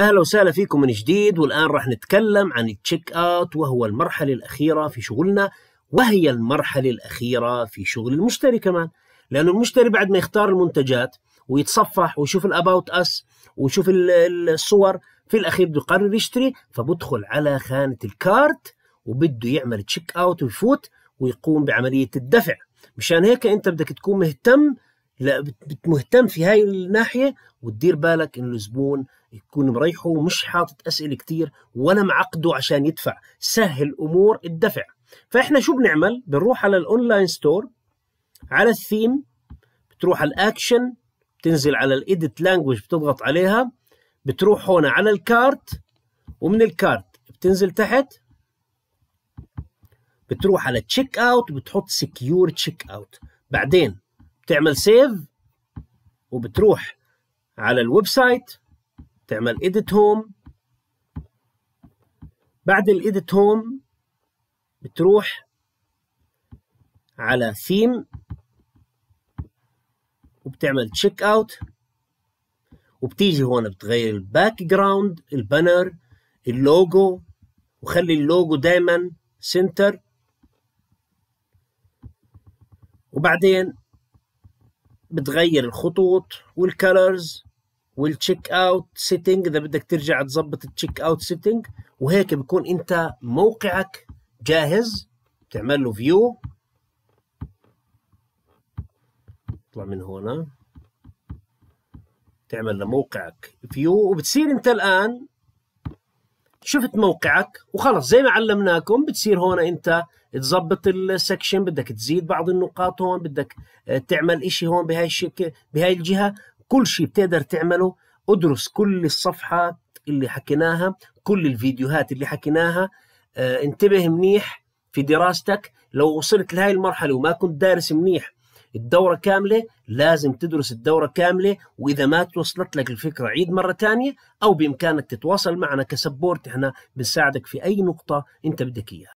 اهلا وسهلا فيكم من جديد والان راح نتكلم عن التشيك اوت وهو المرحله الاخيره في شغلنا وهي المرحله الاخيره في شغل المشتري كمان لانه المشتري بعد ما يختار المنتجات ويتصفح ويشوف الاباوت اس ويشوف الصور في الاخير بده يقرر يشتري فبدخل على خانه الكارت وبده يعمل تشيك اوت ويفوت ويقوم بعمليه الدفع مشان هيك انت بدك تكون مهتم لا مهتم في هاي الناحيه وتدير بالك ان الزبون يكون مريحه ومش حاطط اسئله كتير ولا معقده عشان يدفع سهل امور الدفع فاحنا شو بنعمل بنروح على الاونلاين ستور على الثيم بتروح على الاكشن بتنزل على الايديت لانجوج بتضغط عليها بتروح هون على الكارت ومن الكارت بتنزل تحت بتروح على تشيك اوت وبتحط سكيور تشيك اوت بعدين تعمل سيف وبتروح على الويب سايت تعمل ايديت هوم بعد الايديت هوم بتروح على ثيم وبتعمل تشيك اوت وبتيجي هون بتغير الباك جراوند البانر اللوجو وخلي اللوجو دائما سنتر وبعدين بتغير الخطوط والكالرز والتشيك اوت سيتنج اذا بدك ترجع تظبط التشيك اوت سيتنج وهيك بكون انت موقعك جاهز بتعمل له فيو اطلع من هنا تعمل لموقعك فيو وبتصير انت الان شفت موقعك وخلص زي ما علمناكم بتصير هون انت تظبط السكشن بدك تزيد بعض النقاط هون بدك آه، تعمل اشي هون بهاي الشكل بهاي الجهه كل شيء بتقدر تعمله ادرس كل الصفحات اللي حكيناها كل الفيديوهات اللي حكيناها آه، انتبه منيح في دراستك لو وصلت لهي المرحله وما كنت دارس منيح الدوره كامله لازم تدرس الدوره كامله واذا ما توصلت لك الفكره عيد مره ثانيه او بامكانك تتواصل معنا كسبورت احنا بنساعدك في اي نقطه انت بدك اياها